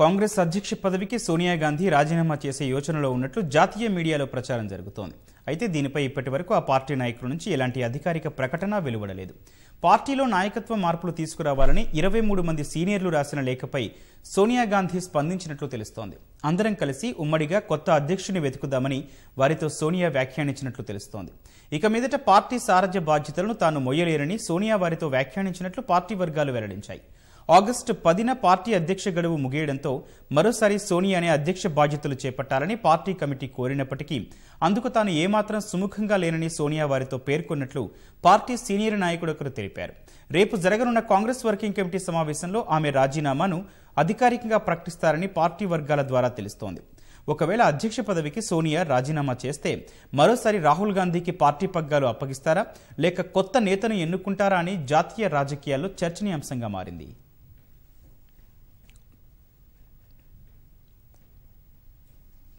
కాంగ్రెస్ అధ్యక్ష పదవికి సోనియా గాంధీ రాజీనామా చేసే యోచనలో ఉన్నట్లు జాతీయ మీడియాలో ప్రచారం జరుగుతోంది అయితే దీనిపై ఇప్పటి ఆ పార్టీ నాయకుల నుంచి ఎలాంటి అధికారిక ప్రకటన వెలువడలేదు పార్టీలో నాయకత్వ మార్పులు తీసుకురావాలని ఇరవై మూడు మంది సీనియర్లు రాసిన లేఖపై సోనియా గాంధీ స్పందించినట్లు తెలుస్తోంది అందరం కలిసి ఉమ్మడిగా కొత్త అధ్యక్షుని వెతుకుదామని వారితో సోనియా వ్యాఖ్యానించినట్లు తెలుస్తోంది ఇక మీదట పార్టీ సారథ్య బాధ్యతలను తాను మొయ్యలేరని సోనియా వారితో వ్యాఖ్యానించినట్లు పార్టీ వర్గాలు వెల్లడించాయి ఆగస్టు పదిన పార్టీ అధ్యక్ష గడువు ముగియడంతో మరోసారి సోనియానే అధ్యక్ష బాధ్యతలు చేపట్టాలని పార్టీ కమిటీ కోరినప్పటికీ అందుకు తాను ఏమాత్రం సుముఖంగా లేనని సోనియా వారితో పేర్కొన్నట్లు పార్టీ సీనియర్ నాయకుడు ఒకరు తెలిపారు రేపు జరగనున్న కాంగ్రెస్ వర్కింగ్ కమిటీ సమావేశంలో ఆమె రాజీనామాను అధికారికంగా ప్రకటిస్తారని పార్టీ వర్గాల ద్వారా తెలుస్తోంది ఒకవేళ అధ్యక్ష పదవికి సోనియా రాజీనామా చేస్తే మరోసారి రాహుల్ గాంధీకి పార్టీ పగ్గాలు అప్పగిస్తారా లేక కొత్త నేతను ఎన్నుకుంటారా అని జాతీయ రాజకీయాల్లో చర్చనీయాంశంగా మారింది